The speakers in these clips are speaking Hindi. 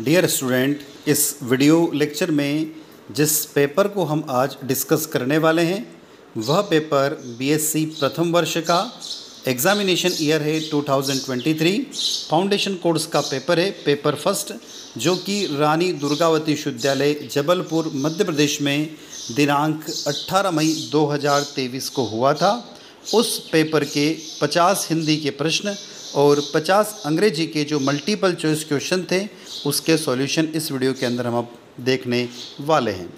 डियर स्टूडेंट इस वीडियो लेक्चर में जिस पेपर को हम आज डिस्कस करने वाले हैं वह पेपर बीएससी प्रथम वर्ष का एग्ज़ामिनेशन ईयर है 2023 फाउंडेशन कोर्स का पेपर है पेपर फर्स्ट जो कि रानी दुर्गावती विश्वविद्यालय जबलपुर मध्य प्रदेश में दिनांक 18 मई 2023 को हुआ था उस पेपर के 50 हिंदी के प्रश्न और 50 अंग्रेजी के जो मल्टीपल चॉइस क्वेश्चन थे उसके सॉल्यूशन इस वीडियो के अंदर हम आप देखने वाले हैं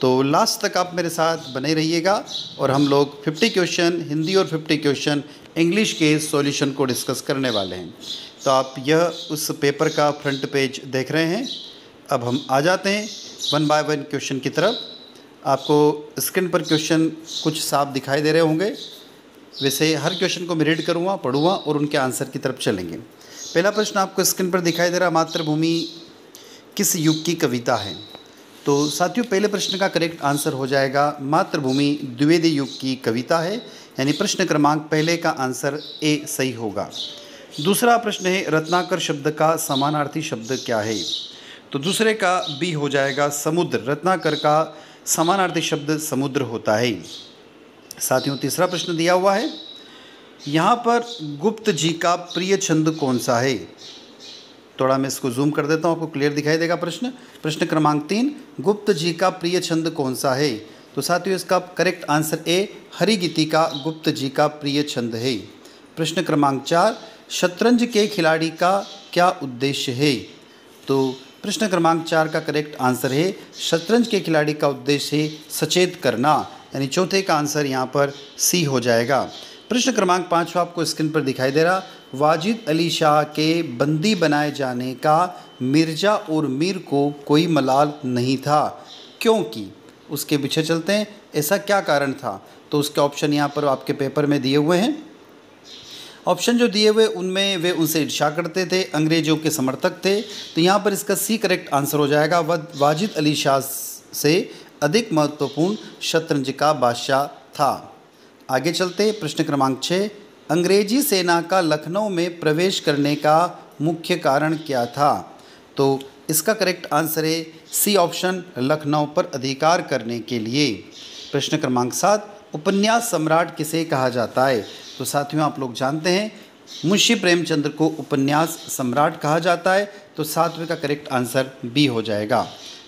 तो लास्ट तक आप मेरे साथ बने रहिएगा और हम लोग 50 क्वेश्चन हिंदी और 50 क्वेश्चन इंग्लिश के सॉल्यूशन को डिस्कस करने वाले हैं तो आप यह उस पेपर का फ्रंट पेज देख रहे हैं अब हम आ जाते हैं वन बाय वन क्वेश्चन की तरफ आपको स्क्रीन पर क्वेश्चन कुछ साफ दिखाई दे रहे होंगे वैसे हर क्वेश्चन को मैं रीड करूँगा पढ़ूँगा और उनके आंसर की तरफ चलेंगे पहला प्रश्न आपको स्क्रीन पर दिखाई दे रहा मातृभूमि किस युग की कविता है तो साथियों पहले प्रश्न का करेक्ट आंसर हो जाएगा मातृभूमि द्विवेदी युग की कविता है यानी प्रश्न क्रमांक पहले का आंसर ए सही होगा दूसरा प्रश्न है रत्नाकर शब्द का समानार्थी शब्द क्या है तो दूसरे का बी हो जाएगा समुद्र रत्नाकर का समानार्थी शब्द समुद्र होता है साथियों तीसरा प्रश्न दिया हुआ है यहाँ पर गुप्त जी का प्रिय छंद कौन सा है थोड़ा मैं इसको जूम कर देता हूँ आपको क्लियर दिखाई देगा प्रश्न प्रश्न क्रमांक तीन गुप्त जी का प्रिय छंद कौन सा है तो साथियों इसका करेक्ट आंसर ए हरिगीति का गुप्त जी का प्रिय छंद है प्रश्न क्रमांक चार शतरंज के खिलाड़ी का क्या उद्देश्य है तो प्रश्न क्रमांक चार का करेक्ट आंसर है शतरंज के खिलाड़ी का उद्देश्य है सचेत करना यानी चौथे का आंसर यहाँ पर सी हो जाएगा प्रश्न क्रमांक पाँचवा आपको स्क्रीन पर दिखाई दे रहा वाजिद अली शाह के बंदी बनाए जाने का मिर्जा और मीर को कोई मलाल नहीं था क्योंकि उसके पीछे चलते हैं ऐसा क्या कारण था तो उसके ऑप्शन यहाँ पर आपके पेपर में दिए हुए हैं ऑप्शन जो दिए हुए उनमें वे उनसे इर्षा करते थे अंग्रेज़ों के समर्थक थे तो यहाँ पर इसका सी करेक्ट आंसर हो जाएगा वाजिद अली शाह से अधिक महत्वपूर्ण शतरंज का बादशाह था आगे चलते प्रश्न क्रमांक छः अंग्रेजी सेना का लखनऊ में प्रवेश करने का मुख्य कारण क्या था तो इसका करेक्ट आंसर है सी ऑप्शन लखनऊ पर अधिकार करने के लिए प्रश्न क्रमांक सात उपन्यास सम्राट किसे कहा जाता है तो साथियों आप लोग जानते हैं मुंशी प्रेमचंद्र को उपन्यास सम्राट कहा जाता है तो सातवें का करेक्ट आंसर बी हो जाएगा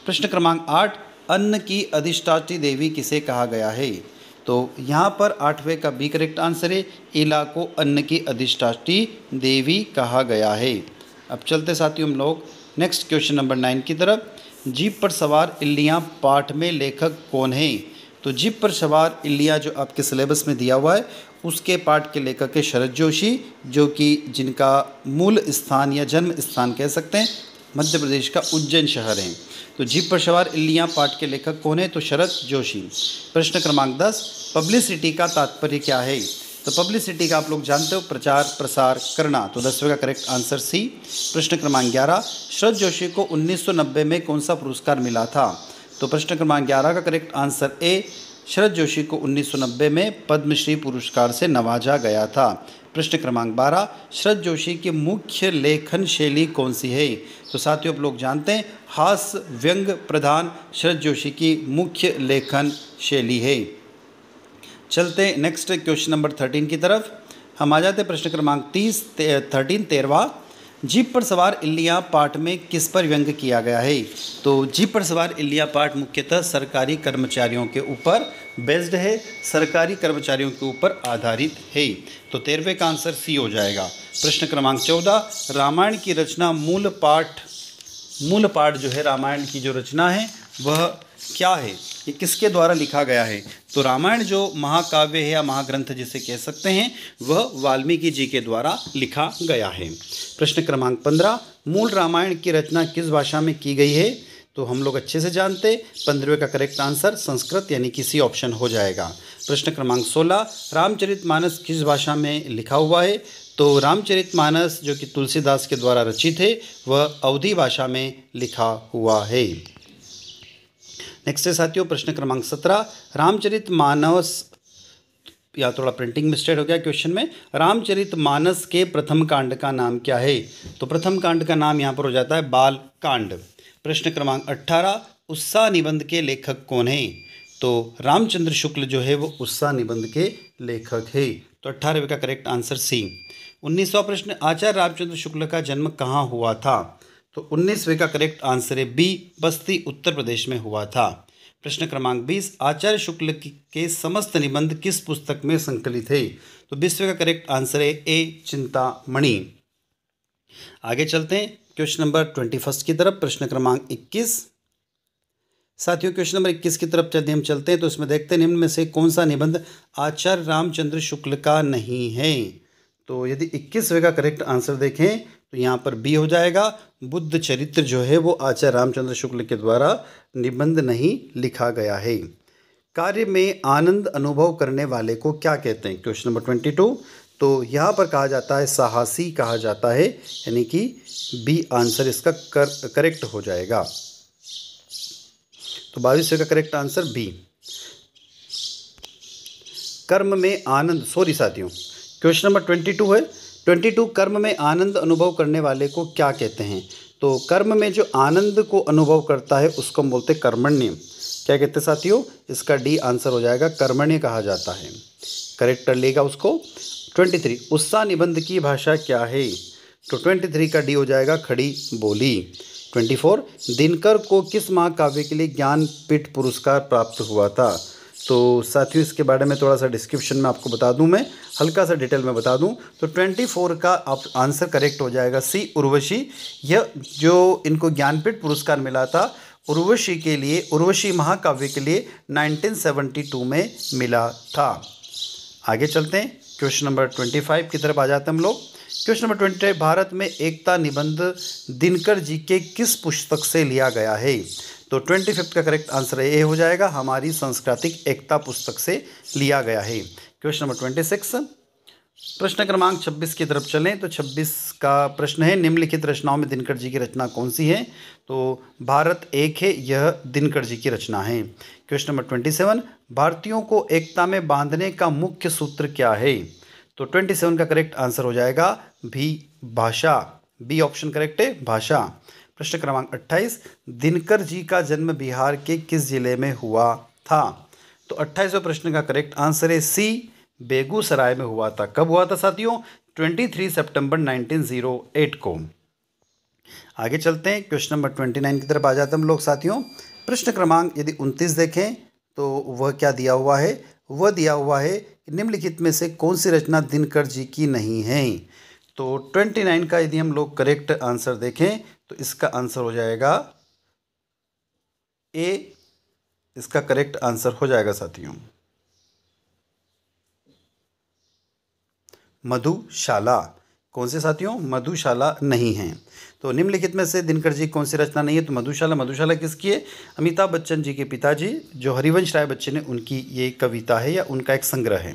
प्रश्न क्रमांक आठ अन्न की अधिष्ठाची देवी किसे कहा गया है तो यहाँ पर आठवें का बी करेक्ट आंसर है इला को अन्न की अधिष्ठात्री देवी कहा गया है अब चलते साथियों हम लोग नेक्स्ट क्वेश्चन नंबर नाइन की तरफ जीप पर सवार इल्लियाँ पाठ में लेखक कौन है तो जीप पर सवार इल्लियाँ जो आपके सिलेबस में दिया हुआ है उसके पाठ के लेखक है शरद जोशी जो कि जिनका मूल स्थान या जन्म स्थान कह सकते हैं मध्य प्रदेश का उज्जैन शहर है तो जीप पर सवार इल्लियाँ पाठ के लेखक कौन है तो शरद जोशी प्रश्न क्रमांक दस पब्लिसिटी का तात्पर्य क्या है तो पब्लिसिटी का आप लोग जानते हो प्रचार प्रसार करना तो दसवें का करेक्ट आंसर सी प्रश्न क्रमांक ग्यारह शरद जोशी को 1990 में कौन सा पुरस्कार मिला था तो प्रश्न क्रमांक ग्यारह का correct answer A Sharad Joshi को 1990 में पद्मश्री पुरस्कार से नवाजा गया था प्रश्न क्रमांक 12 शरद जोशी की मुख्य लेखन शैली कौन सी है तो साथियों आप लोग जानते हैं हास व्यंग प्रधान शरद जोशी की मुख्य लेखन शैली है चलते नेक्स्ट क्वेश्चन नंबर थर्टीन की तरफ हम आ जाते प्रश्न क्रमांक तीस थर्टीन तेरवा जीप पर सवार इल्लिया पाठ में किस पर व्यंग किया गया है तो जीप पर सवार इल्लिया पाठ मुख्यतः सरकारी कर्मचारियों के ऊपर बेस्ड है सरकारी कर्मचारियों के ऊपर आधारित है तो तेरहवें का आंसर सी हो जाएगा प्रश्न क्रमांक चौदह रामायण की रचना मूल पाठ मूल पाठ जो है रामायण की जो रचना है वह क्या है ये किसके द्वारा लिखा गया है तो रामायण जो महाकाव्य है या महाग्रंथ जिसे कह सकते हैं वह वाल्मीकि जी के द्वारा लिखा गया है प्रश्न क्रमांक पंद्रह मूल रामायण की रचना किस भाषा में की गई है तो हम लोग अच्छे से जानते पंद्रहवें का करेक्ट आंसर संस्कृत यानी कि सी ऑप्शन हो जाएगा प्रश्न क्रमांक सोलह मानस किस भाषा में लिखा हुआ है तो रामचरित मानस जो कि तुलसीदास के द्वारा रचित है वह अवधि भाषा में लिखा हुआ है नेक्स्ट है साथियों प्रश्न क्रमांक सत्रह रामचरित मानस या थोड़ा प्रिंटिंग मिस्टेक हो गया क्वेश्चन में रामचरित मानस के प्रथम कांड का नाम क्या है तो प्रथम कांड का नाम यहाँ पर हो जाता है बाल कांड प्रश्न क्रमांक अट्ठारह उत्साह निबंध के लेखक कौन है तो रामचंद्र शुक्ल जो है वो उत्साह निबंध के लेखक है तो अट्ठारहवें का करेक्ट आंसर सी उन्नीसवा प्रश्न आचार्य रामचंद्र शुक्ल का जन्म कहाँ हुआ था तो उन्नीसवें का करेक्ट आंसर है बी बस्ती उत्तर प्रदेश में हुआ था प्रश्न क्रमांक बीस आचार्य शुक्ल के समस्त निबंध किस पुस्तक में संकलित है तो बीसवे का करेक्ट आंसर है ए चिंतामणि आगे चलते हैं क्वेश्चन नंबर ट्वेंटी फर्स्ट की तरफ प्रश्न क्रमांक इक्कीस साथियों क्वेश्चन नंबर इक्कीस की तरफ यदि हम चलते हैं तो इसमें देखते हैं निम्न में से कौन सा निबंध आचार्य रामचंद्र शुक्ल का नहीं है तो यदि इक्कीसवें का करेक्ट आंसर देखें तो यहाँ पर बी हो जाएगा बुद्ध चरित्र जो है वो आचार्य रामचंद्र शुक्ल के द्वारा निबंध नहीं लिखा गया है कार्य में आनंद अनुभव करने वाले को क्या कहते हैं क्वेश्चन नंबर ट्वेंटी टू तो यहाँ पर कहा जाता है साहसी कहा जाता है यानी कि बी आंसर इसका कर, करेक्ट हो जाएगा तो बाईस का करेक्ट आंसर बी कर्म में आनंद सॉरी साथियों क्वेश्चन नंबर ट्वेंटी टू है ट्वेंटी टू कर्म में आनंद अनुभव करने वाले को क्या कहते हैं तो कर्म में जो आनंद को अनुभव करता है उसको हम बोलते कर्मण्य क्या कहते हैं साथियों इसका डी आंसर हो जाएगा कर्मण्य कहा जाता है करेक्ट कर लेगा उसको ट्वेंटी थ्री उत्साह निबंध की भाषा क्या है तो ट्वेंटी थ्री का डी हो जाएगा खड़ी बोली ट्वेंटी फोर दिनकर को किस महाकाव्य के लिए ज्ञानपीठ पुरस्कार प्राप्त हुआ था तो साथियों इसके बारे में थोड़ा सा डिस्क्रिप्शन में आपको बता दूं मैं हल्का सा डिटेल में बता दूं तो 24 का आप आंसर करेक्ट हो जाएगा सी उर्वशी यह जो इनको ज्ञानपीठ पुरस्कार मिला था उर्वशी के लिए उर्वशी महाकाव्य के लिए 1972 में मिला था आगे चलते हैं क्वेश्चन नंबर 25 की तरफ आ जाते हैं हम लोग क्वेश्चन नंबर ट्वेंटी भारत में एकता निबंध दिनकर जी के किस पुस्तक से लिया गया है तो ट्वेंटी फिफ्थ का करेक्ट आंसर ए हो जाएगा हमारी सांस्कृतिक एकता पुस्तक से लिया गया है क्वेश्चन नंबर ट्वेंटी सिक्स प्रश्न क्रमांक छब्बीस की तरफ चलें तो छब्बीस का प्रश्न है निम्नलिखित रचनाओं में दिनकर जी की रचना कौन सी है तो भारत एक है यह दिनकर जी की रचना है क्वेश्चन नंबर सेवन भारतीयों को एकता में बांधने का मुख्य सूत्र क्या है तो ट्वेंटी सेवन का करेक्ट आंसर हो जाएगा भी भाषा बी ऑप्शन करेक्ट है भाषा प्रश्न क्रमांक 28 दिनकर जी का जन्म बिहार के किस जिले में हुआ था तो अट्ठाईसवें प्रश्न का करेक्ट आंसर है सी बेगूसराय में हुआ था कब हुआ था साथियों 23 सितंबर 1908 को आगे चलते हैं क्वेश्चन नंबर 29 की तरफ आ जाते हैं हम लोग साथियों प्रश्न क्रमांक यदि 29 देखें तो वह क्या दिया हुआ है वह दिया हुआ है निम्नलिखित में से कौन सी रचना दिनकर जी की नहीं है तो 29 का यदि हम लोग करेक्ट आंसर देखें तो इसका आंसर हो जाएगा ए इसका करेक्ट आंसर हो जाएगा साथियों मधुशाला कौन से साथियों मधुशाला नहीं है तो निम्नलिखित में से दिनकर जी कौन सी रचना नहीं है तो मधुशाला मधुशाला किसकी है अमिताभ बच्चन जी के पिताजी जो हरिवंश राय बच्चन ने उनकी ये कविता है या उनका एक संग्रह है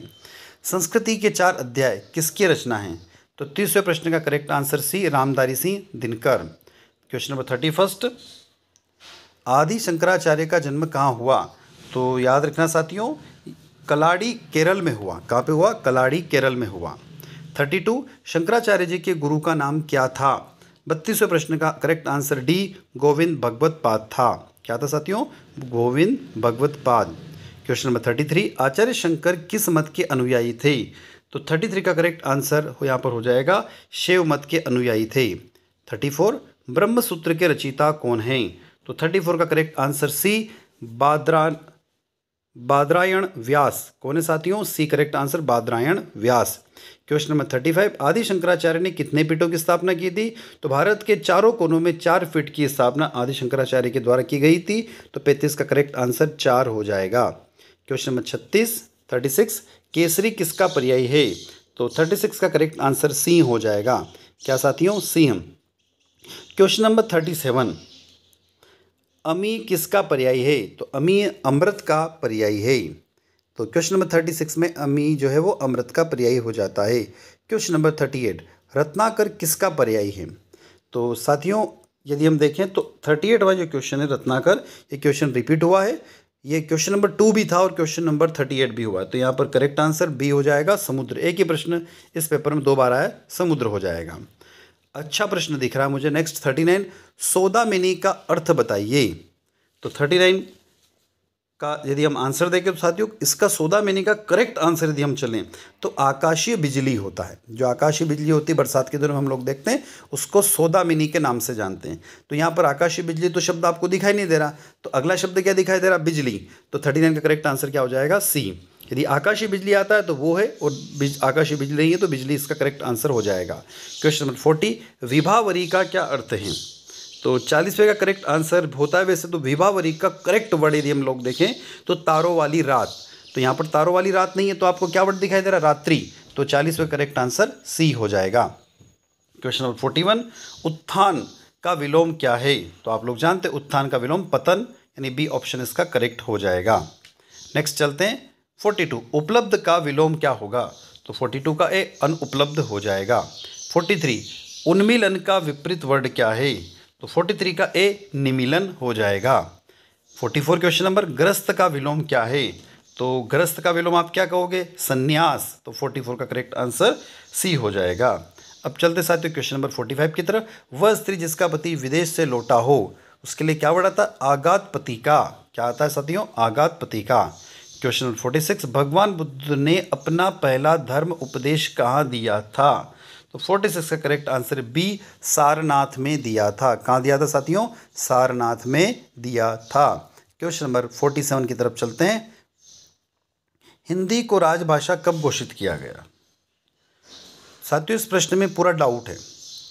संस्कृति के चार अध्याय किसकी रचना है तो तीसरे प्रश्न का correct answer C Ramdhari Singh Dinkar question number thirty first Adi Shankaracharya का जन्म कहाँ हुआ तो याद रखना साथियों कलाड़ी केरल में हुआ कहाँ पे हुआ कलाड़ी केरल में हुआ थर्टी टू शंकराचार्य जी के गुरु का नाम क्या था बत्तीसवें प्रश्न का correct answer D Govind Bhagavatpada था क्या था साथियों Govind Bhagavatpada question number thirty three Acharya Shankar किस मत के अनुयायी थे तो थर्टी थ्री का करेक्ट आंसर यहाँ पर हो जाएगा शिव मत के अनुयायी थे थर्टी फोर ब्रह्म सूत्र के रचिता कौन हैं तो थर्टी फोर का करेक्ट आंसर सी बादरा बादरायण व्यास कौन है साथियों C correct answer Badarayana Vyas question number thirty five Adi Shankaracharya ने कितने पीठों की स्थापना की थी तो भारत के चारों कोनों में चार फीट की स्थापना आदि शंकराचार्य के द्वारा की गई थी तो पैंतीस का करेक्ट आंसर चार हो जाएगा क्वेश्चन नंबर छत्तीस थर्टी सिक्स केसरी किसका पर्यायी है तो थर्टी सिक्स का करेक्ट आंसर सी हो जाएगा क्या साथियों सिंह क्वेश्चन नंबर थर्टी सेवन अमी किसका पर्यायी है तो अमी अमृत का पर्यायी है तो क्वेश्चन नंबर थर्टी सिक्स में अमी जो है वो अमृत का पर्यायी हो जाता है क्वेश्चन नंबर थर्टी एट रत्नाकर किसका पर्यायी है तो साथियों यदि हम देखें तो थर्टी एट वाला जो क्वेश्चन है रत्नाकर ये क्वेश्चन रिपीट हुआ है ये क्वेश्चन नंबर टू भी था और क्वेश्चन नंबर थर्टी एट भी हुआ तो यहाँ पर करेक्ट आंसर बी हो जाएगा समुद्र एक ही प्रश्न इस पेपर में दो बार आया समुद्र हो जाएगा अच्छा प्रश्न दिख रहा है मुझे नेक्स्ट थर्टी नाइन सोदा मिनी का अर्थ बताइए तो थर्टी नाइन का यदि हम आंसर देखें तो साथियों इसका सोदा मिनी का करेक्ट आंसर यदि हम चलें तो आकाशीय बिजली होता है जो आकाशीय बिजली होती है बरसात के दिनों में हम लोग देखते हैं उसको सोदा मिनी के नाम से जानते हैं तो यहाँ पर आकाशीय बिजली तो शब्द आपको दिखाई नहीं दे रहा तो अगला शब्द क्या दिखाई दे रहा बिजली तो थर्टी नाइन का करेक्ट आंसर क्या हो जाएगा सी यदि आकाशीय बिजली आता है तो वो है और बिज, आकाशीय बिजली नहीं है तो बिजली इसका करेक्ट आंसर हो जाएगा क्वेश्चन नंबर फोर्टी विभावरी का क्या अर्थ है तो चालीसवें का करेक्ट आंसर होता है वैसे तो विभावरी का करेक्ट वर्ड यदि हम लोग देखें तो तारों वाली रात तो यहाँ पर तारों वाली रात नहीं है तो आपको क्या वर्ड दिखाई दे रहा रात्रि तो चालीसवें करेक्ट आंसर सी हो जाएगा क्वेश्चन नंबर फोर्टी वन उत्थान का विलोम क्या है तो आप लोग जानते उत्थान का विलोम पतन यानी बी ऑप्शन इसका करेक्ट हो जाएगा नेक्स्ट चलते हैं फोर्टी टू उपलब्ध का विलोम क्या होगा तो फोर्टी टू का ए अनुपलब्ध हो जाएगा फोर्टी थ्री उन्मिलन का विपरीत वर्ड क्या है तो फोर्टी थ्री का ए निमिलन हो जाएगा फोर्टी फोर क्वेश्चन नंबर ग्रस्त का विलोम क्या है तो ग्रस्त का विलोम आप क्या कहोगे संन्यास तो फोर्टी फोर का करेक्ट आंसर सी हो जाएगा अब चलते साथियों क्वेश्चन नंबर फोर्टी फाइव की तरफ वह स्त्री जिसका पति विदेश से लौटा हो उसके लिए क्या वर्ड आता आगात पति का क्या आता है साथियों आगात पति का क्वेश्चन नंबर फोर्टी सिक्स भगवान बुद्ध ने अपना पहला धर्म उपदेश कहाँ दिया था तो फोर्टी सिक्स का करेक्ट आंसर बी सारनाथ में दिया था कहाँ दिया था साथियों सारनाथ में दिया था क्वेश्चन नंबर फोर्टी सेवन की तरफ चलते हैं हिंदी को राजभाषा कब घोषित किया गया साथियों इस प्रश्न में पूरा डाउट है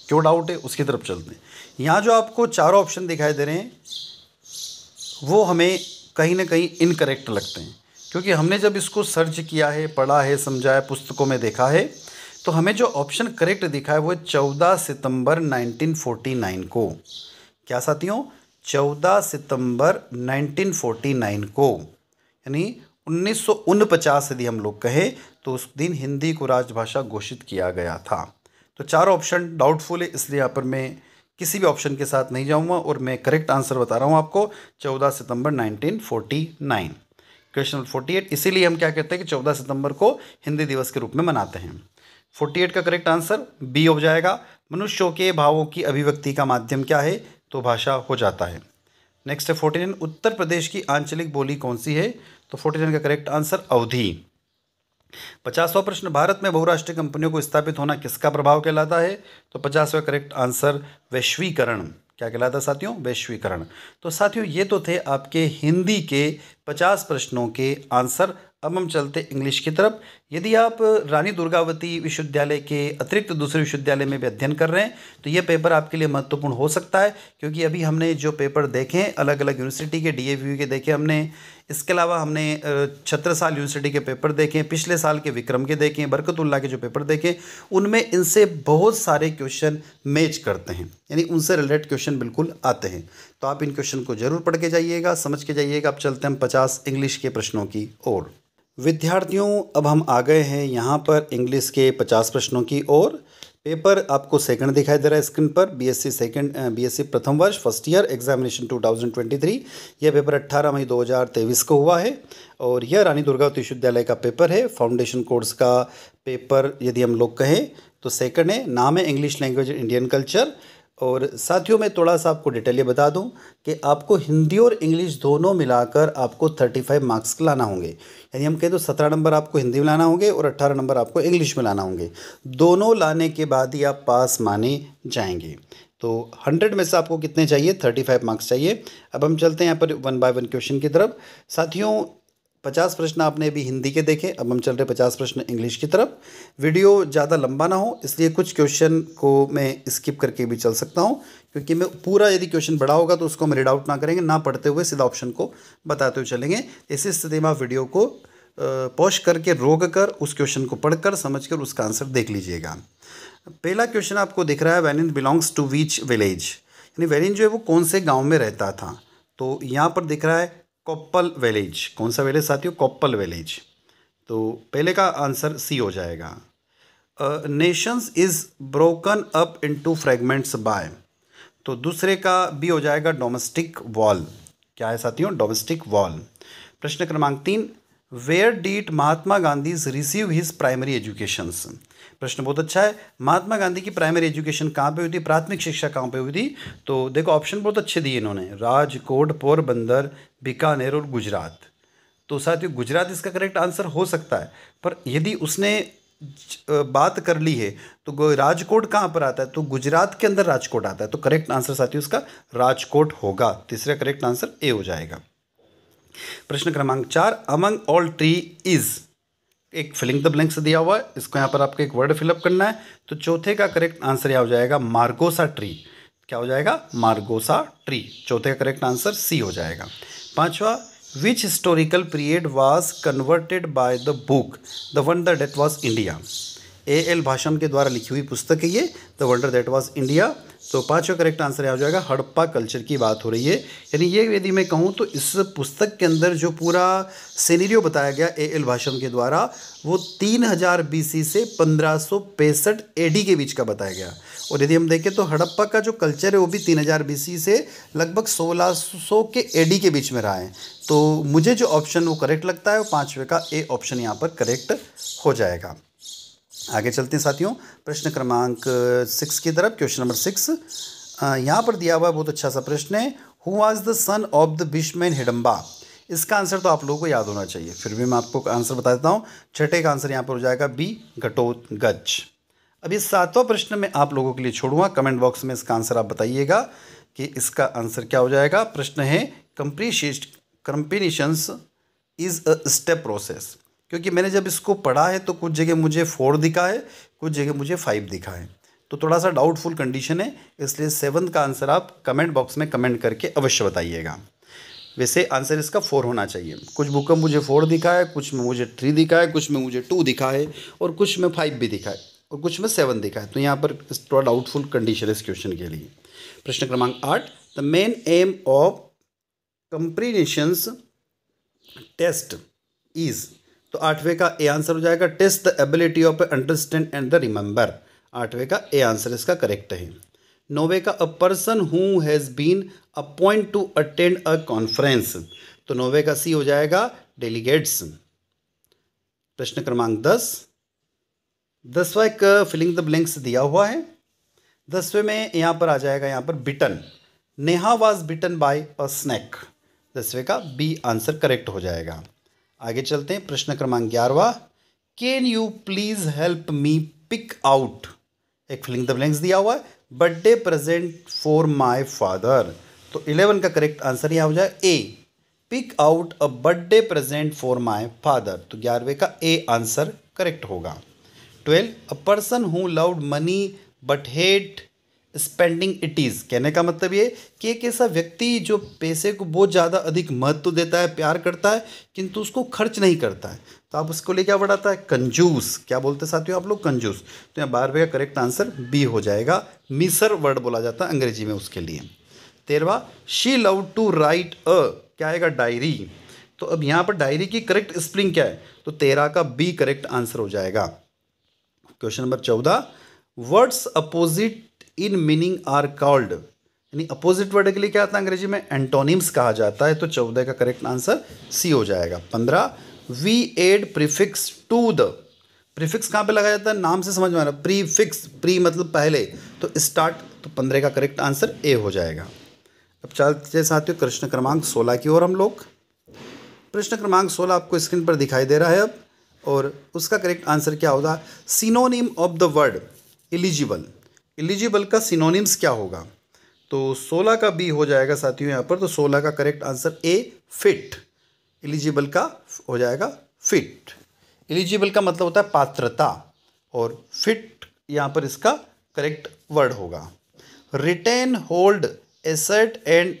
क्यों डाउट है उसकी तरफ चलते हैं यहाँ जो आपको चारों ऑप्शन दिखाई दे रहे हैं वो हमें कहीं ना कहीं इनकरेक्ट लगते हैं क्योंकि हमने जब इसको सर्च किया है पढ़ा है समझा है पुस्तकों में देखा है तो हमें जो ऑप्शन करेक्ट दिखा है वो चौदह सितंबर 1949 को क्या साथियों चौदह सितंबर 1949 को यानी उन्नीस यदि हम लोग कहें तो उस दिन हिंदी को राजभाषा घोषित किया गया था तो चार ऑप्शन डाउटफुल है इसलिए यहाँ पर मैं किसी भी ऑप्शन के साथ नहीं जाऊँगा और मैं करेक्ट आंसर बता रहा हूँ आपको चौदह सितंबर 1949 क्वेश्चन नंबर फोर्टी एट इसीलिए हम क्या कहते हैं कि चौदह सितंबर को हिंदी दिवस के रूप में मनाते हैं फोर्टी एट का करेक्ट आंसर बी हो जाएगा मनुष्यों के भावों की अभिव्यक्ति का माध्यम क्या है तो भाषा हो जाता है नेक्स्ट है फोर्टी नाइन उत्तर प्रदेश की आंचलिक बोली कौन सी है तो फोर्टी नाइन का करेक्ट आंसर अवधि पचासवा प्रश्न भारत में बहुराष्ट्रीय कंपनियों को स्थापित होना किसका प्रभाव कहलाता है तो पचासवा करेक्ट आंसर वैश्वीकरण क्या कहलाता साथियों वैश्वीकरण तो साथियों ये तो थे आपके हिंदी के पचास प्रश्नों के आंसर अब हम चलते इंग्लिश की तरफ यदि आप रानी दुर्गावती विश्वविद्यालय के अतिरिक्त दूसरे विश्वविद्यालय में भी अध्ययन कर रहे हैं तो ये पेपर आपके लिए महत्वपूर्ण हो सकता है क्योंकि अभी हमने जो पेपर देखे अलग अलग यूनिवर्सिटी के डी के देखे हमने इसके अलावा हमने छत्र साल यूनिवर्सिटी के पेपर देखे पिछले साल के विक्रम के देखे बरकतुल्ला के जो पेपर देखे उनमें इनसे बहुत सारे क्वेश्चन मैच करते हैं यानी उनसे रिलेटेड क्वेश्चन बिल्कुल आते हैं तो आप इन क्वेश्चन को जरूर पढ़ के जाइएगा समझ के जाइएगा अब चलते हैं पचास इंग्लिश के प्रश्नों की ओर विद्यार्थियों अब हम आ गए हैं यहाँ पर इंग्लिश के पचास प्रश्नों की ओर पेपर आपको सेकंड दिखाई दे रहा है स्क्रीन पर बीएससी सेकंड बीएससी प्रथम वर्ष फर्स्ट ईयर एग्जामिनेशन 2023 यह पेपर 18 मई 2023 को हुआ है और यह रानी दुर्गावती विश्वविद्यालय का पेपर है फाउंडेशन कोर्स का पेपर यदि हम लोग कहें तो सेकंड है नाम है इंग्लिश लैंग्वेज इंडियन कल्चर और साथियों मैं थोड़ा सा आपको डिटेल ये बता दूं कि आपको हिंदी और इंग्लिश दोनों मिलाकर आपको 35 मार्क्स लाना होंगे यानी हम कहें तो 17 नंबर आपको हिंदी में लाना होंगे और 18 नंबर आपको इंग्लिश में लाना होंगे दोनों लाने के बाद ही आप पास माने जाएंगे तो 100 में से आपको कितने चाहिए 35 मार्क्स चाहिए अब हम चलते हैं यहाँ पर वन बाय वन क्वेश्चन की तरफ साथियों पचास प्रश्न आपने अभी हिंदी के देखे अब हम चल रहे पचास प्रश्न इंग्लिश की तरफ वीडियो ज़्यादा लंबा ना हो इसलिए कुछ क्वेश्चन को मैं स्किप करके भी चल सकता हूँ क्योंकि मैं पूरा यदि क्वेश्चन बड़ा होगा तो उसको हम रीड आउट ना करेंगे ना पढ़ते हुए सीधा ऑप्शन को बताते हुए चलेंगे इसी स्थिति में आप वीडियो को पॉश करके रोक कर उस क्वेश्चन को पढ़कर कर उसका आंसर देख लीजिएगा पहला क्वेश्चन आपको दिख रहा है van belongs to which village यानी वैनिन जो है वो कौन से गाँव में रहता था तो यहाँ पर दिख रहा है कोप्पल विलेज कौन सा विलेज साथियों कोप्पल विलेज तो पहले का आंसर सी हो जाएगा nations is broken up into fragments by तो दूसरे का बी हो जाएगा डोमेस्टिक वॉल क्या है साथियों डोमेस्टिक वॉल प्रश्न क्रमांक तीन where did Mahatma Gandhi receive his primary education प्रश्न बहुत अच्छा है महात्मा गांधी की प्राइमरी एजुकेशन कहाँ पे हुई थी प्राथमिक शिक्षा कहाँ पे हुई थी तो देखो ऑप्शन बहुत अच्छे दिए इन्होंने राजकोट पोरबंदर बीकानेर और गुजरात तो साथियों गुजरात इसका करेक्ट आंसर हो सकता है पर यदि उसने बात कर ली है तो राजकोट कहाँ पर आता है तो गुजरात के अंदर राजकोट आता है तो करेक्ट आंसर साथियों उसका राजकोट होगा तीसरा करेक्ट आंसर ए हो जाएगा प्रश्न क्रमांक चार अमंग ऑल ट्री इज एक फिलिंग द ब्लैंक्स दिया हुआ है इसको यहाँ पर आपको एक वर्ड फिलअप करना है तो चौथे का करेक्ट आंसर यह हो जाएगा मार्गोसा ट्री क्या हो जाएगा मार्गोसा ट्री चौथे का करेक्ट आंसर सी हो जाएगा पांचवा which historical period was converted by the book the wonder that was India A L Basham के द्वारा लिखी हुई पुस्तक है ये the wonder that was India तो पांचवा करेक्ट आंसर आ जाएगा हड़प्पा कल्चर की बात हो रही है यानी ये यदि मैं कहूँ तो इस पुस्तक के अंदर जो पूरा सीनरियो बताया गया ए एल भाषण के द्वारा वो तीन हज़ार बीसी से पंद्रह सौ पैंसठ एडी के बीच का बताया गया और यदि हम देखें तो हड़प्पा का जो कल्चर है वो भी तीन हज़ार बीसी से लगभग सोलह सौ के एडी के बीच में रहा है तो मुझे जो ऑप्शन वो करेक्ट लगता है वो पाँचवें का ए ऑप्शन यहाँ पर करेक्ट हो जाएगा आगे चलते हैं साथियों प्रश्न क्रमांक सिक्स की तरफ क्वेश्चन नंबर सिक्स यहाँ पर दिया हुआ बहुत अच्छा सा प्रश्न है who was the son of the बिशमैन हिडम्बा इसका आंसर तो आप लोगों को याद होना चाहिए फिर भी मैं आपको आंसर बता देता हूँ छठे का आंसर यहाँ पर हो जाएगा बी घटोत्गज अब इस सातवां प्रश्न मैं आप लोगों के लिए छोड़ूंगा कमेंट बॉक्स में इसका आंसर आप बताइएगा कि इसका आंसर क्या हो जाएगा प्रश्न है comprehension comprehension is a step process क्योंकि मैंने जब इसको पढ़ा है तो कुछ जगह मुझे फोर दिखा है कुछ जगह मुझे फाइव दिखा है तो थोड़ा सा डाउटफुल कंडीशन है इसलिए सेवन्थ का आंसर आप कमेंट बॉक्स में कमेंट करके अवश्य बताइएगा वैसे आंसर इसका फोर होना चाहिए कुछ बुक में मुझे फोर दिखा है कुछ में मुझे थ्री दिखा है कुछ में मुझे टू दिखा है और कुछ में फाइव भी दिखा है और कुछ में सेवन दिखा है तो यहाँ पर थोड़ा डाउटफुल कंडीशन है इस क्वेश्चन के लिए प्रश्न क्रमांक आठ the main aim of comprehension test is तो आठवें का ए आंसर हो जाएगा test the ability of understand and the remember आठवें का ए आंसर इसका करेक्ट है नौवे का a person who has been appoint to attend a conference तो नौवे का सी हो जाएगा डेलीगेट्स प्रश्न क्रमांक दस दसवा एक फिलिंग द ब्लैंक्स दिया हुआ है दसवें में यहाँ पर आ जाएगा यहाँ पर bitten Neha was bitten by a snake दसवें का बी आंसर करेक्ट हो जाएगा आगे चलते हैं प्रश्न क्रमांक ग्यारहवा can you please help me pick out एक फिलिंग द ब्लैंक्स दिया हुआ है birthday present for my father तो इलेवन का करेक्ट आंसर यहाँ हो जाए A pick out a birthday present for my father तो ग्यारहवें का ए आंसर करेक्ट होगा twelve a person who loved money but hate spending it is कहने का मतलब ये कि एक ऐसा व्यक्ति जो पैसे को बहुत ज़्यादा अधिक महत्व तो देता है प्यार करता है किंतु उसको खर्च नहीं करता है तो आप उसको लिए क्या बढ़ाता है कंजूस क्या बोलते साथियों आप लोग कंजूस तो यहाँ बारहवें का करेक्ट आंसर बी हो जाएगा मिसर वर्ड बोला जाता है अंग्रेजी में उसके लिए तेरवा she love to write a क्या आएगा डायरी तो अब यहाँ पर डायरी की करेक्ट स्प्रिंग क्या है तो तेरह का बी करेक्ट आंसर हो जाएगा क्वेश्चन नंबर चौदह words opposite in meaning are called यानी अपोजिट वर्ड के लिए क्या आता है अंग्रेजी में एंटोनिम्स कहा जाता है तो चौदह का करेक्ट आंसर सी हो जाएगा पंद्रह we add prefix to the prefix कहाँ पे लगाया जाता है नाम से समझ में आ रहा प्रीफिक्स प्री मतलब पहले तो स्टार्ट तो पंद्रह का करेक्ट आंसर ए हो जाएगा अब चलते साथियों कृष्ण क्रमांक सोलह की ओर हम लोग प्रश्न क्रमांक सोलह आपको स्क्रीन पर दिखाई दे रहा है अब और उसका करेक्ट आंसर क्या होगा synonym of the word eligible eligible का सिनोनिम्स क्या होगा तो 16 का बी हो जाएगा साथियों यहाँ पर तो 16 का correct answer A fit eligible का हो जाएगा फिट एलिजिबल का मतलब होता है पात्रता और फिट यहाँ पर इसका करेक्ट वर्ड होगा retain hold asset and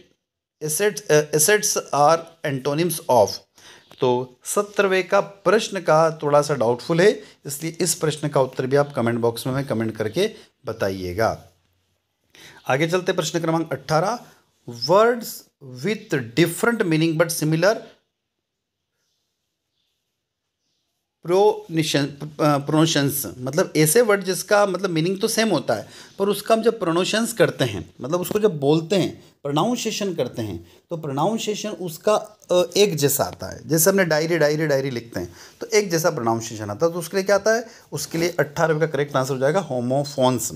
assets assets are antonyms of तो सत्रहवें का प्रश्न का थोड़ा सा डाउटफुल है इसलिए इस प्रश्न का उत्तर भी आप कमेंट बॉक्स में हमें कमेंट करके बताइएगा आगे चलते प्रश्न क्रमांक 18 words with different meaning but similar pronunciation pronunciations मतलब ऐसे वर्ड जिसका मतलब मीनिंग तो सेम होता है पर उसका हम जब प्रोनोशंस करते हैं मतलब उसको जब बोलते हैं प्रोनाउंसिएशन करते हैं तो प्रोनाउंसिएशन उसका एक जैसा आता है जैसे हमने डायरी डायरी डायरी लिखते हैं तो एक जैसा प्रोनाउंसिएशन आता है तो उसके लिए क्या आता है उसके लिए अट्ठारह का करेक्ट आंसर हो जाएगा होमोफोन्स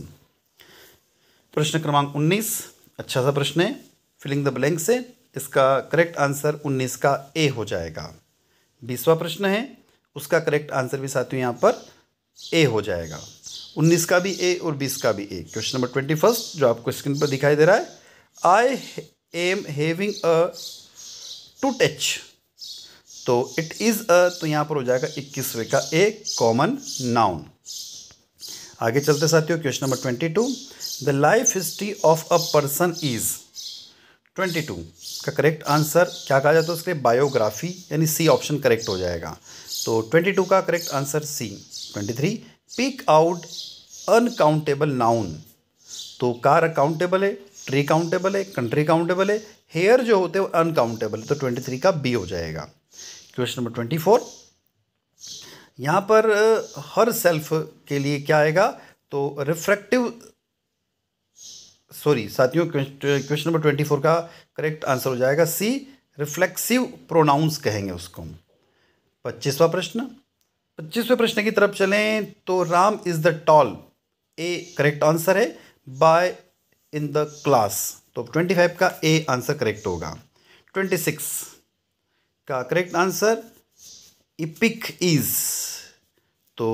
प्रश्न क्रमांक उन्नीस अच्छा सा प्रश्न है फिलिंग द ब्लैंक से इसका करेक्ट आंसर उन्नीस का ए हो जाएगा बीसवा प्रश्न है उसका करेक्ट आंसर भी साथियों यहाँ पर ए हो जाएगा उन्नीस का भी ए और बीस का भी A question number twenty first जो आपको स्क्रीन पर दिखाई दे रहा है I am having a to touch तो इट इज़ अ तो यहाँ पर हो जाएगा इक्कीसवें का ए कॉमन नाउन आगे चलते साथियों question number twenty two the life history of a person is twenty two का करेक्ट आंसर क्या कहा जाता है उसके बायोग्राफी यानी सी ऑप्शन करेक्ट हो जाएगा तो 22 का correct answer C 23 pick out uncountable noun तो कार अकाउंटेबल है ट्री काउंटेबल है कंट्री काउंटेबल है हेयर जो होते हैं अनकाउंटेबल है तो 23 का बी हो जाएगा क्वेश्चन नंबर 24 यहाँ पर हर सेल्फ के लिए क्या आएगा तो रिफ्रैक्टिव सॉरी साथियों क्वेश्चन नंबर ट्वेंटी फोर का करेक्ट आंसर हो जाएगा सी रिफ्लेक्सिव प्रोनाउंस कहेंगे उसको हम पच्चीसवा प्रश्न पच्चीसवें प्रश्न की तरफ चलें तो Ram is the tall A correct answer है बाय इन द क्लास तो ट्वेंटी फाइव का ए आंसर करेक्ट होगा ट्वेंटी सिक्स का करेक्ट आंसर इपिक इज तो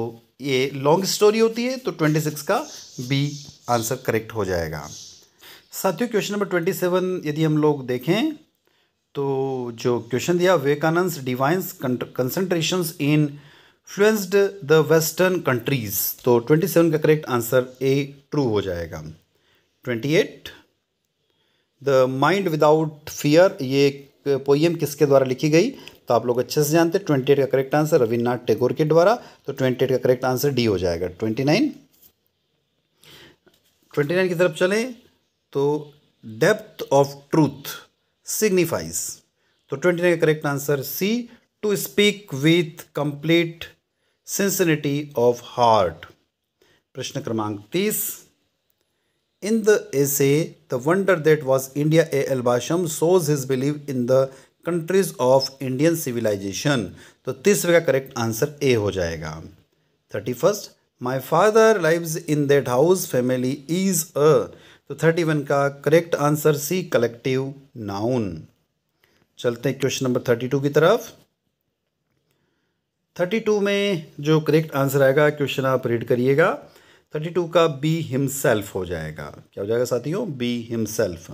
ये लॉन्ग स्टोरी होती है तो ट्वेंटी सिक्स का बी आंसर करेक्ट हो जाएगा साथियों क्वेश्चन नंबर ट्वेंटी सेवन यदि हम लोग देखें तो जो क्वेश्चन दिया Vivekananda divines concentration influenced the western countries तो 27 का करेक्ट आंसर ए ट्रू हो जाएगा 28 द माइंड विदाउट फियर ये एक पोइम किसके द्वारा लिखी गई तो आप लोग अच्छे से जानते हैं ट्वेंटी का करेक्ट आंसर रविन्द्रनाथ टैगोर के द्वारा तो ट्वेंटी का करेक्ट आंसर डी हो जाएगा ट्वेंटी नाइन ट्वेंटी नाइन की तरफ चलें तो डेप्थ ऑफ ट्रूथ सिग्निफाइज तो ट्वेंटी नाइन का correct answer C to speak with complete sincerity of heart प्रश्न क्रमांक तीस in the essay, The Wonder That was India A L Basham shows his believe in the countries of Indian civilization तो तीसरे का करेक्ट आंसर ए हो जाएगा thirty first my father lives in that house family is a तो थर्टी वन का करेक्ट आंसर सी कलेक्टिव नाउन चलते हैं क्वेश्चन नंबर थर्टी टू की तरफ थर्टी टू में जो करेक्ट आंसर आएगा क्वेश्चन आप रीड करिएगा थर्टी टू का बी हिमसेल्फ हो जाएगा क्या हो जाएगा साथियों B himself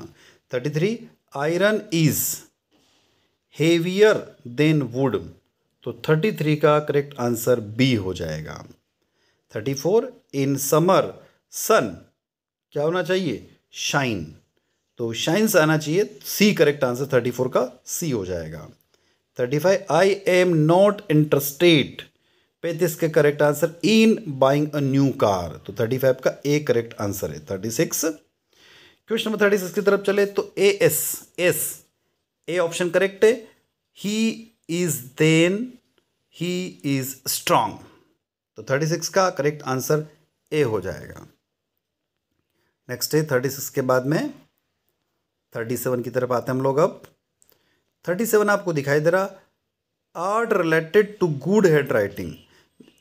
thirty three iron is heavier than wood तो थर्टी थ्री का करेक्ट आंसर बी हो जाएगा thirty four in summer sun क्या होना चाहिए शाइन तो से आना चाहिए C correct answer thirty four का सी हो जाएगा thirty five I am not interested पैंतीस तो का correct answer in buying a new car तो थर्टी फाइव का ए करेक्ट आंसर है thirty six question number thirty six की तरफ चले तो A S S A option correct है he is than he is strong तो थर्टी सिक्स का करेक्ट आंसर ए हो जाएगा नेक्स्ट है थर्टी सिक्स के बाद में थर्टी सेवन की तरफ आते हैं हम लोग अब थर्टी सेवन आपको दिखाई दे रहा art related to good head writing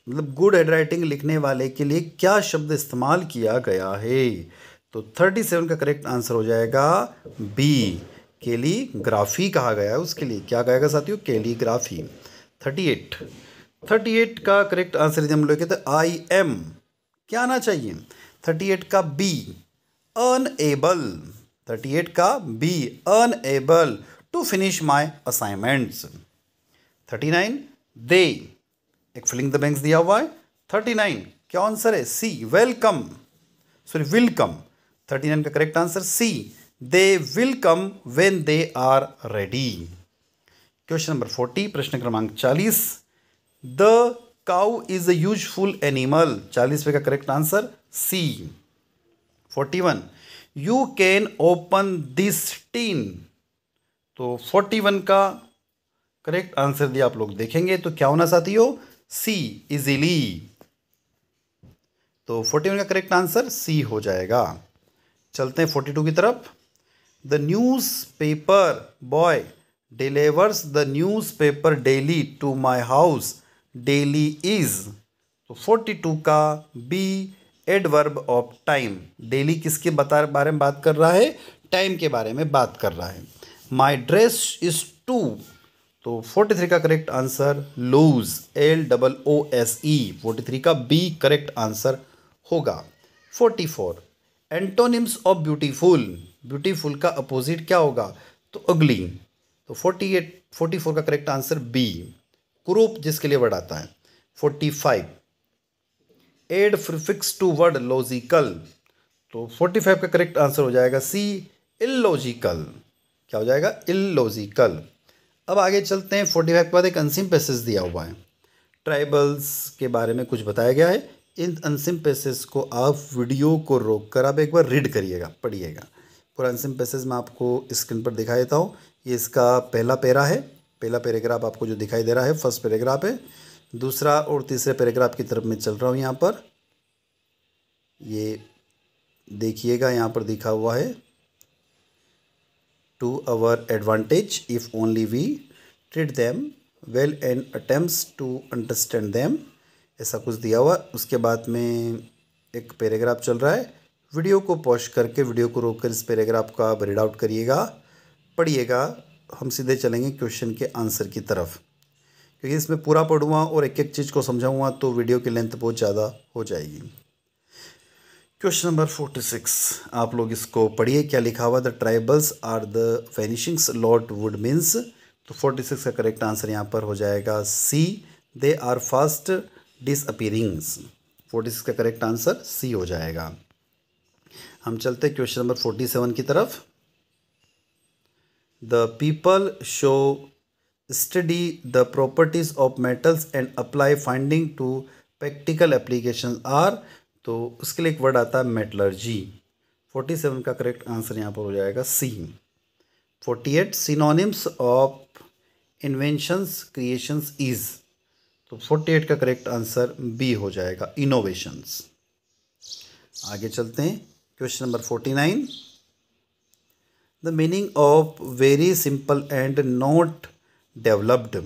मतलब गुड हेड राइटिंग लिखने वाले के लिए क्या शब्द इस्तेमाल किया गया है तो थर्टी सेवन का करेक्ट आंसर हो जाएगा बी केलीग्राफी कहा गया है उसके लिए क्या कहेगा साथियों calligraphy thirty eight thirty eight का करेक्ट आंसर यदि हम लोग कहते आई एम क्या आना चाहिए थर्टी एट का बी अनएबल थर्टी एट का B unable to finish my assignments thirty nine दे एक फिलिंग द बैंक्स दिया हुआ है थर्टी नाइन क्या आंसर है C welcome sorry will come thirty nine का correct answer C they will come when they are ready question number forty प्रश्न क्रमांक चालीस the cow is a useful animal चालीसवे का correct answer C forty one you can open this tin तो फोर्टी वन का करेक्ट आंसर दिया आप लोग देखेंगे तो क्या होना साथियों सी इजीली तो फोर्टी वन का करेक्ट आंसर सी हो जाएगा चलते हैं फोर्टी टू की तरफ the newspaper boy delivers the newspaper daily to my house daily is तो फोर्टी टू का B adverb of time daily किसके बता बारे में बात कर रहा है टाइम के बारे में बात कर रहा है माई ड्रेस इज टू तो 43 का correct answer loose L double O S E three का बी करेक्ट आंसर होगा 44 एंटोनिम्स ऑफ ब्यूटीफुल ब्यूटीफुल का अपोजिट क्या होगा तो अगली तो 48 44 का करेक्ट आंसर बी क्रूप जिसके लिए वर्ड आता है 45 add prefix to word logical तो 45 का करेक्ट आंसर हो जाएगा सी इलॉजिकल क्या हो जाएगा इलॉजिकल अब आगे चलते हैं 45 के बाद एक अनसिम पैसेज दिया हुआ है ट्राइबल्स के बारे में कुछ बताया गया है इन अनसिम पैसेज को आप वीडियो को रोक कर आप एक बार रीड करिएगा पढ़िएगा पूरा अनसिम पैसेज मैं आपको स्क्रीन पर दिखा देता हूँ ये इसका पहला पैरा है पहला पैराग्राफ आपको जो दिखाई दे रहा है फर्स्ट पैराग्राफ है दूसरा और तीसरे पैराग्राफ की तरफ मैं चल रहा हूँ यहाँ पर ये देखिएगा यहाँ पर दिखा हुआ है to our advantage if only we treat them well and attempt to understand them ऐसा कुछ दिया हुआ उसके बाद में एक पैराग्राफ चल रहा है वीडियो को पॉज करके वीडियो को रोककर इस पैराग्राफ का रीड आउट करिएगा पढ़िएगा हम सीधे चलेंगे क्वेश्चन के आंसर की तरफ क्योंकि इसमें पूरा पढ़ूँगा और एक एक चीज़ को समझाऊँगा तो वीडियो की लेंथ बहुत ज़्यादा हो जाएगी क्वेश्चन नंबर फोर्टी सिक्स आप लोग इसको पढ़िए क्या लिखा हुआ the tribals are the vanishing lord would means तो फोर्टी सिक्स का करेक्ट आंसर यहाँ पर हो जाएगा C they are fast appearings forty six का करेक्ट आंसर सी हो जाएगा हम चलते क्वेश्चन नंबर फोर्टी सेवन की तरफ the people show study the properties of metals and apply finding to practical applications are तो उसके लिए एक वर्ड आता है मेटलर्जी फोर्टी सेवन का करेक्ट आंसर यहाँ पर हो जाएगा C forty eight synonyms of inventions creations is तो फोर्टी एट का करेक्ट आंसर बी हो जाएगा इनोवेशंस आगे चलते हैं question number forty nine the meaning of very simple and not developed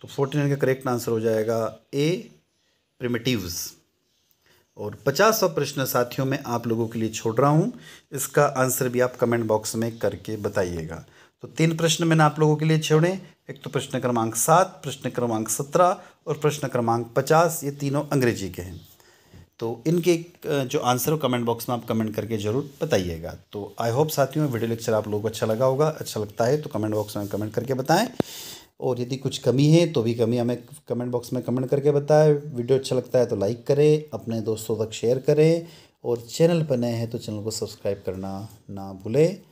तो फोर्टी नाइन का करेक्ट आंसर हो जाएगा ए प्रिमेटिव और सौ प्रश्न साथियों में आप लोगों के लिए छोड़ रहा हूँ इसका आंसर भी आप कमेंट बॉक्स में करके बताइएगा तो तीन प्रश्न मैंने आप लोगों के लिए छोड़े एक तो प्रश्न क्रमांक सात प्रश्न क्रमांक सत्रह और प्रश्न क्रमांक पचास ये तीनों अंग्रेजी के हैं तो इनके जो आंसर हो कमेंट बॉक्स में आप कमेंट करके ज़रूर बताइएगा तो आई होप साथियों वीडियो लेक्चर आप लोगों को अच्छा लगा होगा अच्छा लगता है तो कमेंट बॉक्स में कमेंट करके बताएं और यदि कुछ कमी है तो भी कमी हमें कमेंट बॉक्स में कमेंट करके बताएं वीडियो अच्छा लगता है तो लाइक करें अपने दोस्तों तक शेयर करें और चैनल पर नए हैं तो चैनल को सब्सक्राइब करना ना भूलें